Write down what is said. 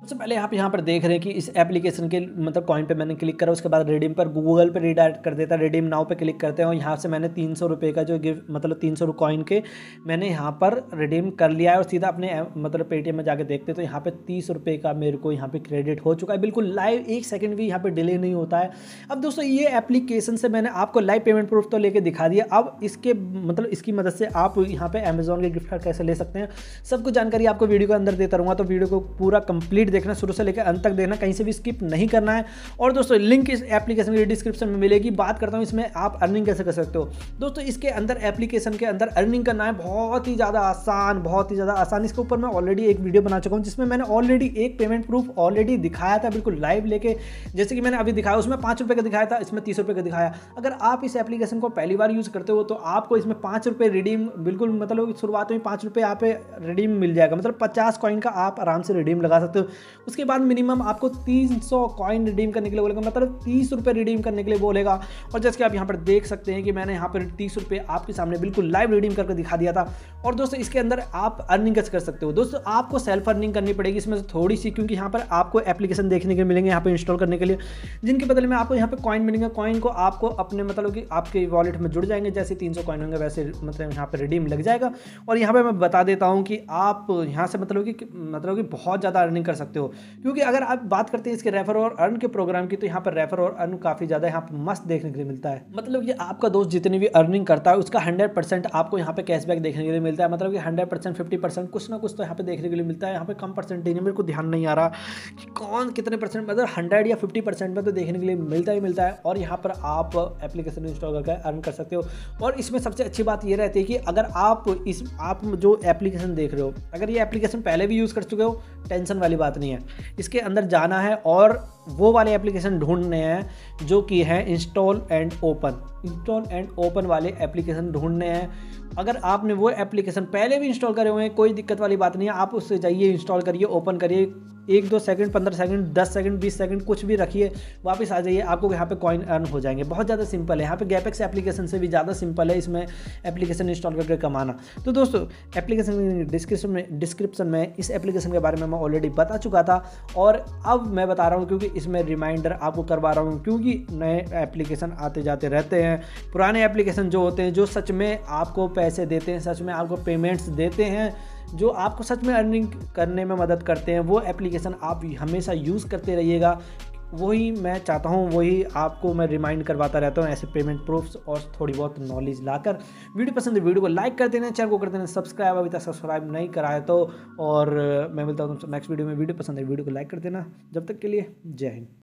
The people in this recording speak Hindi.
सबसे पहले आप यहाँ पर देख रहे हैं कि इस एप्लीकेशन के मतलब कॉइन पे मैंने क्लिक करा उसके बाद रिडीम पर गूगल पे रिडायरेक्ट कर देता है रिडीम नाव पे क्लिक करते हैं और यहाँ से मैंने तीन सौ रुपये का जो गिफ्ट मतलब तीन सौ कॉइन के मैंने यहाँ पर रिडीम कर लिया है और सीधा अपने मतलब पेटीएम में जाके देखते तो यहाँ पर तीस रुपये का मेरे को यहाँ पर क्रेडिट हो चुका है बिल्कुल लाइव एक सेकेंड भी यहाँ पर डिले नहीं होता है अब दोस्तों ये एप्लीकेशन से मैंने आपको लाइव पेमेंट प्रूफ तो लेकर दिखा दिया अब इसके मतलब इसकी मदद से आप यहाँ पर अमेजोन के गिफ्ट कार्ड कैसे ले सकते हैं सब कुछ जानकारी आपको वीडियो के अंदर देता रहूँगा तो वीडियो को पूरा कंप्लीट कंप्लीट देखना शुरू से लेकर अंत तक देखना कहीं से भी स्किप नहीं करना है और दोस्तों लिंक इस एप्लीकेशन की डिस्क्रिप्शन में मिलेगी बात करता हूँ इसमें आप अर्निंग कैसे कर सकते हो दोस्तों इसके अंदर एप्लीकेशन के अंदर अर्निंग करना है बहुत ही ज़्यादा आसान बहुत ही ज़्यादा आसान इसके ऊपर मैं ऑलरेडी एक वीडियो बना चुका हूँ जिसमें मैंने ऑलरेडी एक पेमेंट प्रूफ ऑलरेडी दिखाया था बिल्कुल लाइव लेके जैसे कि मैंने अभी दिखाया उसमें पाँच रुपये का दिखाया था इसमें तीस रुपये का दिखाया अगर आप इस एप्लीकेशन को पहली बार यूज़ करते हो तो आपको इसमें पाँच रुपये रिडीम बिल्कुल मतलब शुरुआत में पाँच रुपये आप रिडीम मिल जाएगा मतलब पचास कॉइन का आप आराम से रिडीम लगा सकते हो उसके बाद मिनिमम आपको तीन सौ कॉइन रिडीम करने के लिए बोलेगा मतलब तीस रुपये रिडीम करने के लिए बोलेगा और जैसे कि आप यहाँ पर देख सकते हैं कि मैंने यहाँ पर तीस रुपये आपके सामने बिल्कुल लाइव रिडीम करके दिखा दिया था और दोस्तों इसके अंदर आप अर्निंग कर सकते हो दोस्तों आपको सेल्फ अर्निंग करनी पड़ेगी इसमें थोड़ी सी क्योंकि यहाँ पर आपको एप्लीकेशन देखने के मिलेंगे यहाँ पर इंस्टॉल करने के लिए जिनके बदले में आपको यहाँ पर कॉइन मिलेंगे कॉइन को आपको अपने मतलब कि आपके वॉलेट में जुड़ जाएंगे जैसे तीन सौ कॉइन होंगे वैसे मतलब यहाँ पर रिडीम लग जाएगा और यहाँ पर मैं बता देता हूँ कि आप यहाँ से मतलब कि मतलब कि बहुत ज़्यादा अर्निंग कर सकते सकते हो क्योंकि अगर आप बात करते हैं इसके रेफर और अर्न के प्रोग्राम की तो यहाँ पर रेफर और अर्न काफ़ी ज़्यादा यहाँ पर मस्त देखने के लिए मिलता है मतलब ये आपका दोस्त जितनी भी अर्निंग करता है उसका हंड्रेड आपको यहाँ पर कैशबैक देखने के लिए मिलता है मतलब कि हंड्रेड परसेंट फिफ्टी परसेंट कुछ ना कुछ तो यहाँ पर देखने के लिए मिलता है यहाँ पर कम परसेंटेज मेरे को ध्यान नहीं आ रहा कि कौन कितने परसेंट मतलब हंड्रेड या फिफ्टी परसेंट में तो देखने के लिए मिलता ही मिलता है और यहाँ पर आप एप्लीकेशन इंस्टॉल करके अर्न कर सकते हो और इसमें सबसे अच्छी बात यह रहती है कि अगर आप इस आप जो एप्लीकेशन देख रहे हो अगर ये एप्लीकेशन पहले भी यूज़ कर चुके हो टेंशन वाली बात नहीं है इसके अंदर जाना है और वो वाले एप्लीकेशन ढूंढने हैं जो कि हैं install and open install and open वाले एप्लीकेशन ढूंढने हैं अगर आपने वो एप्लीकेशन पहले भी इंस्टॉल करे हुए हैं कोई दिक्कत वाली बात नहीं है आप उससे जाइए इंस्टॉल करिए ओपन करिए एक दो सेकंड पंद्रह सेकंड दस सेकंड बीस सेकंड कुछ भी रखिए वापस आ जाइए आपको यहाँ पे कॉइन अर्न हो जाएंगे बहुत ज़्यादा सिंपल है यहाँ पे गैपेक्स एप्लीकेशन से भी ज़्यादा सिंपल है इसमें एप्लीकेशन इंस्टॉल करके कमाना तो दोस्तों एप्लीकेशन डिस्क्रिप्शन में डिस्क्रिप्शन में इस एप्लीकेशन के बारे में मैं ऑलरेडी बता चुका था और अब मैं बता रहा हूँ क्योंकि इसमें रिमाइंडर आपको करवा रहा हूँ क्योंकि नए एप्लीकेशन आते जाते रहते हैं पुराने एप्लीकेशन जो होते हैं जो सच में आपको पैसे देते हैं सच में आपको पेमेंट्स देते हैं जो आपको सच में अर्निंग करने में मदद करते हैं वो एप्लीकेशन आप हमेशा यूज़ करते रहिएगा वही मैं चाहता हूँ वही आपको मैं रिमाइंड करवाता रहता हूँ ऐसे पेमेंट प्रूफ्स और थोड़ी बहुत नॉलेज लाकर वीडियो पसंद है वीडियो को लाइक कर देना चैनल को कर देना सब्सक्राइब अभी तक सब्सक्राइब नहीं कराया तो और मैं मिलता हूँ तुमसे नेक्स्ट वीडियो में वीडियो पसंद है वीडियो को लाइक कर देना जब तक के लिए जय हिंद